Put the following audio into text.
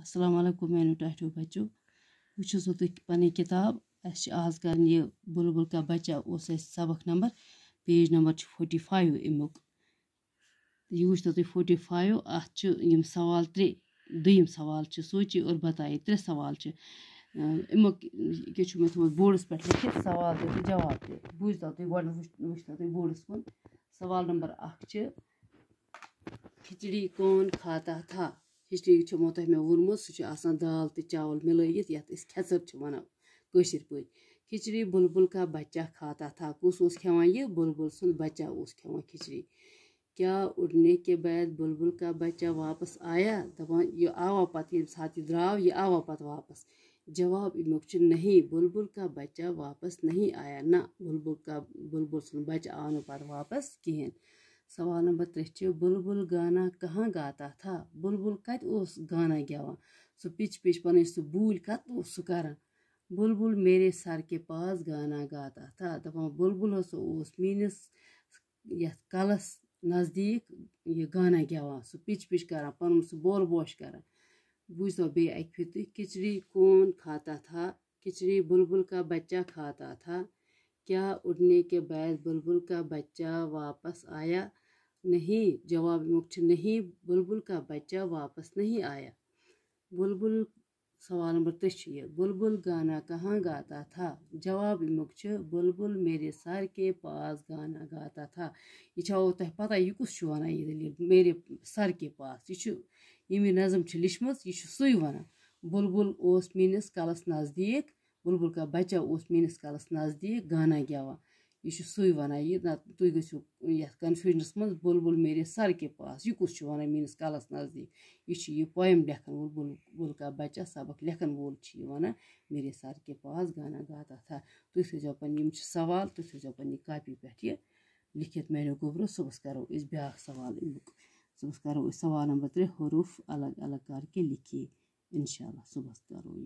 السلام علیکم مینو ٹاٹو بچو وہ تھی پن کتاب آز کر یہ بلبل کا بچہ سبق number page number forty five امی یہ وچت فوٹی فائیو اتھ سوال تر دم سوال سوچی اور بتائے تر سوال امی توڈس پہ لکھت سوال جواب دے جاب دے بوجت گھر ویڈس کن سوال نمبر کون کھاتا تھا ہچنی چھو تۄہہِ مےٚ ووٚنمُت سُہ چھُ آسان دال تہٕ چاول مِلٲیِتھ یَتھ أسۍ کھیٚژر چھِ وَنان کٲشِر پٲٹھۍ کھِچڑی بُلبُل کا بَچہ کھاتا تھا کُس اوس کھیٚوان یہِ بُلبُل سُنٛد بَچہ اوس کھیٚوان کھِچڑی کیٛاہ اُڑنے کے بعد بُلبُل کا بَچہ واپَس آیا دَپان یہِ آوا پَتہٕ ییٚمہِ ساتہٕ یہِ درٛاو یہِ آوا پَتہٕ واپَس جواب اَمیُک چھُ نہیں بُلبُل کا بَچہ واپَس نہیں آیا نہ بُلبُل کا بُلبُل سُنٛد بَچہٕ آو نہٕ پَتہٕ واپَس کِہیٖنۍ سوال نمبر ترج بلبل گانا کہاں گاتا تھا بلبل کت گانا گیو سچ پچ پن سی بول کت سر کے پاس گانا گاتا تھا دہان بلبل ہسو مس کلس نزدیک یہ گانا گیوان سک پچ کران پن سوش کر بوجھت اکہ پی کچری کون کھاتا تھا کچری بلبل کا بچہ کھاتا تھا کیا اڑنے کے بعد بلبل کا بچہ واپس آیا نہیں جواب مکچھ نہیں بلبل کا بچہ واپس نہیں آیا بلبل سوال نمبر تشیہ بلبل گانا کہاں گاتا تھا جواب مکچھ بلبل میرے سر کے پاس گانا گاتا تھا یہ چھو تہ پتہ یہ کس یہ دلیل میرے سر کے پاس یہ یہ نظم سے لچم یہ سوئی وانا بلبل اس میس کالس نزدیک بلبل کا بچہ اس میس کالس نزدیک گانا گیوان یہ سوئی واان یہ تھی گھو کنفیوجنس مز بل بل میرے کے پاس یہ کس چھُ یہِ پویِم نزدیک یہ بُل لکھن کا بچہ سبق لکھن وول واقع میرے کے پاس گانا گاتا تھا تھی چھِ سوال تھی تھوی کَرو أسۍ بیٛاکھ سوال امی کَرو کرو سوال نمبر ترٛےٚ حروف الگ الگ کرکے لکھے ان اِنشاء اللہ صبح کرو